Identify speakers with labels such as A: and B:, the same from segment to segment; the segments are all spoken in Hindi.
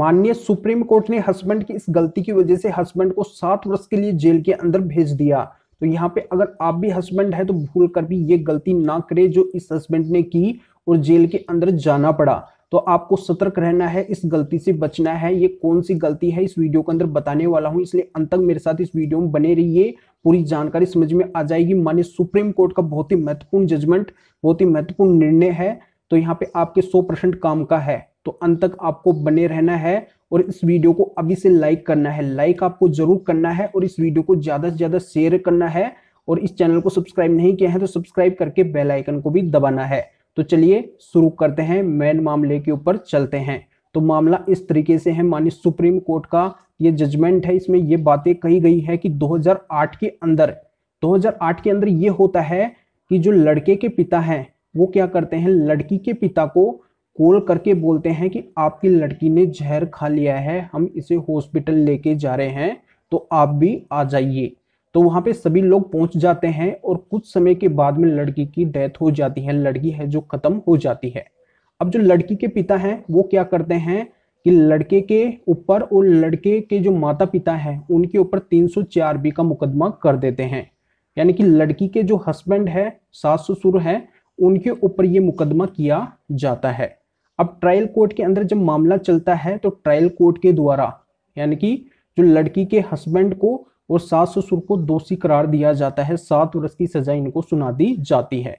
A: माननीय सुप्रीम कोर्ट ने हस्बैंड की इस गलती की वजह से हस्बैंड को सात वर्ष के लिए जेल के अंदर भेज दिया तो यहाँ पे अगर आप भी हस्बैंड है तो भूल कर भी ये गलती ना करे जो इस हस्बैंड ने की और जेल के अंदर जाना पड़ा तो आपको सतर्क रहना है इस गलती से बचना है ये कौन सी गलती है इस वीडियो के अंदर बताने वाला हूँ इसलिए अंत तक मेरे साथ इस वीडियो में बने रहिए पूरी जानकारी समझ में आ जाएगी माननीय सुप्रीम कोर्ट का बहुत ही महत्वपूर्ण जजमेंट बहुत ही महत्वपूर्ण निर्णय है तो यहाँ पे आपके सौ परसेंट काम का है तो अंत तक आपको बने रहना है और इस वीडियो को अभी से लाइक करना है लाइक आपको जरूर करना है और इस वीडियो को ज़्यादा से ज़्यादा शेयर करना है और इस चैनल को सब्सक्राइब नहीं किया है तो सब्सक्राइब करके बेल आइकन को भी दबाना है तो चलिए शुरू करते हैं मेन मामले के ऊपर चलते हैं तो मामला इस तरीके से है मानी सुप्रीम कोर्ट का ये जजमेंट है इसमें ये बातें कही गई है कि दो के अंदर दो के अंदर ये होता है कि जो लड़के के पिता है वो क्या करते हैं लड़की के पिता को कॉल करके बोलते हैं कि आपकी लड़की ने जहर खा लिया है हम इसे हॉस्पिटल लेके जा रहे हैं तो आप भी आ जाइए तो वहाँ पे सभी लोग पहुँच जाते हैं और कुछ समय के बाद में लड़की की डेथ हो जाती है लड़की है जो ख़त्म हो जाती है अब जो लड़की के पिता हैं वो क्या करते हैं कि लड़के के ऊपर और लड़के के जो माता पिता हैं उनके ऊपर तीन बी का मुकदमा कर देते हैं यानी कि लड़की के जो हस्बैंड है सास ससुर है उनके ऊपर ये मुकदमा किया जाता है अब ट्रायल कोर्ट के अंदर जब मामला चलता है तो ट्रायल कोर्ट के द्वारा यानी कि जो लड़की के हस्बैंड को और सास ससुर को दोषी करार दिया जाता है सात वर्ष की सजा इनको सुना दी जाती है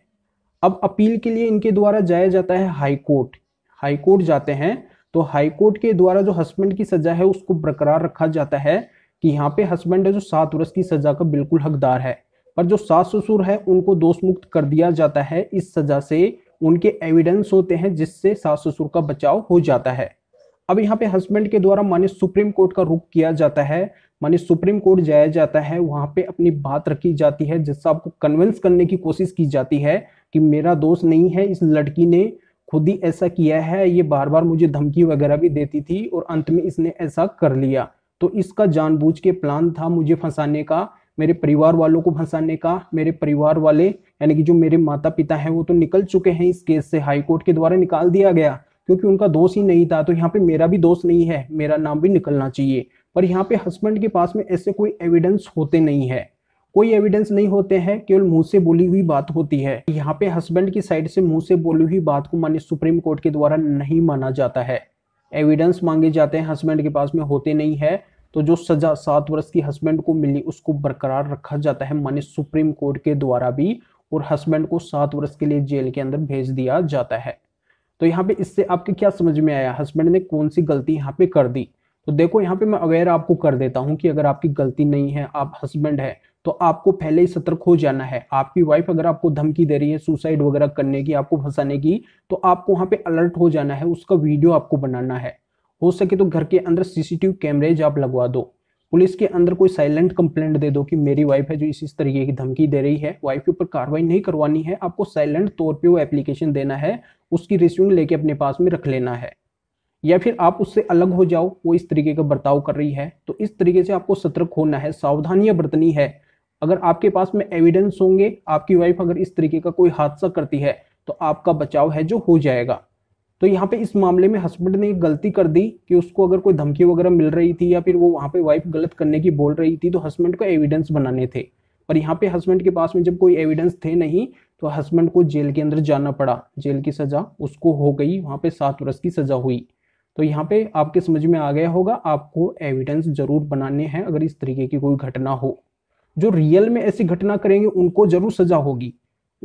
A: अब अपील के लिए इनके द्वारा जाया जाता है हाई कोर्ट हाई कोर्ट जाते हैं तो हाई कोर्ट के द्वारा जो हस्बैंड की सजा है उसको बरकरार रखा जाता है कि यहाँ पे हस्बैंड है जो सात वर्ष की सजा का बिल्कुल हकदार है पर जो सास ससुर है उनको दोष मुक्त कर दिया जाता है इस सजा से उनके एविडेंस होते हैं जिससे सास ससुर का बचाव हो जाता है अब यहाँ पे हस्बैंड के द्वारा माने सुप्रीम कोर्ट का रुख किया जाता है माने सुप्रीम कोर्ट जाया जाता है वहां पे अपनी बात रखी जाती है जिससे आपको कन्विंस करने की कोशिश की जाती है कि मेरा दोस्त नहीं है इस लड़की ने खुद ही ऐसा किया है ये बार बार मुझे धमकी वगैरह भी देती थी और अंत में इसने ऐसा कर लिया तो इसका जानबूझ के प्लान था मुझे फंसाने का मेरे परिवार वालों को फंसाने का मेरे परिवार वाले यानी कि जो मेरे माता पिता हैं वो तो निकल चुके हैं इस केस से हाई कोर्ट के द्वारा निकाल दिया गया क्योंकि उनका दोष ही नहीं था तो यहाँ पे मेरा भी दोष नहीं है मेरा नाम भी निकलना चाहिए पर यहाँ पे हस्बैंड के पास में ऐसे कोई एविडेंस होते नहीं है कोई एविडेंस नहीं होते हैं केवल मुंह से बोली हुई बात होती है यहाँ पे हस्बैंड की साइड से मुंह से बोली हुई बात को मान्य सुप्रीम कोर्ट के द्वारा नहीं माना जाता है एविडेंस मांगे जाते हैं हस्बैंड के पास में होते नहीं है तो जो सजा सात वर्ष की हस्बैंड को मिली उसको बरकरार रखा जाता है माने सुप्रीम कोर्ट के द्वारा भी और हस्बैंड को सात वर्ष के लिए जेल के अंदर भेज दिया जाता है तो यहाँ पे इससे आपके क्या समझ में आया हस्बैंड ने कौन सी गलती यहाँ पे कर दी तो देखो यहाँ पे मैं अवेयर आपको कर देता हूँ कि अगर आपकी गलती नहीं है आप हस्बैंड है तो आपको पहले ही सतर्क हो जाना है आपकी वाइफ अगर आपको धमकी दे रही है सुसाइड वगैरह करने की आपको फंसाने की तो आपको वहाँ पे अलर्ट हो जाना है उसका वीडियो आपको बनाना है हो सके तो घर के अंदर सीसीटीवी कैमरेज आप लगवा दो पुलिस के अंदर कोई साइलेंट कंप्लेंट दे दो कि मेरी वाइफ है जो इस इस तरीके की धमकी दे रही है वाइफ के ऊपर कार्रवाई नहीं करवानी है आपको साइलेंट तौर पे वो एप्लीकेशन देना है उसकी रिस्यूम लेके अपने पास में रख लेना है या फिर आप उससे अलग हो जाओ वो इस तरीके का बर्ताव कर रही है तो इस तरीके से आपको सतर्क होना है सावधानियां बरतनी है अगर आपके पास में एविडेंस होंगे आपकी वाइफ अगर इस तरीके का कोई हादसा करती है तो आपका बचाव है जो हो जाएगा तो यहाँ पे इस मामले में हस्बैंड ने गलती कर दी कि उसको अगर कोई धमकी वगैरह मिल रही थी या फिर वो वहाँ पे वाइफ गलत करने की बोल रही थी तो हस्बैंड को एविडेंस बनाने थे पर यहाँ पे हस्बैंड के पास में जब कोई एविडेंस थे नहीं तो हस्बैंड को जेल के अंदर जाना पड़ा जेल की सज़ा उसको हो गई वहाँ पे सात वर्ष की सज़ा हुई तो यहाँ पे आपके समझ में आ गया होगा आपको एविडेंस जरूर बनाने हैं अगर इस तरीके की कोई घटना हो जो रियल में ऐसी घटना करेंगे उनको जरूर सजा होगी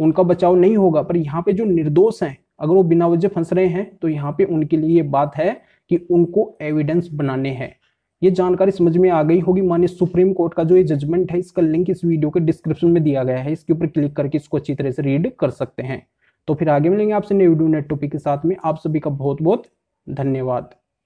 A: उनका बचाव नहीं होगा पर यहाँ पे जो निर्दोष हैं अगर वो बिना वजह फंस रहे हैं तो यहाँ पे उनके लिए ये बात है कि उनको एविडेंस बनाने हैं ये जानकारी समझ में आ गई होगी माने सुप्रीम कोर्ट का जो ये जजमेंट है इसका लिंक इस वीडियो के डिस्क्रिप्शन में दिया गया है इसके ऊपर क्लिक करके इसको अच्छी तरह से रीड कर सकते हैं तो फिर आगे मिलेंगे आपसे न्यू डू नेट टॉपिक के साथ में आप सभी का बहुत बहुत धन्यवाद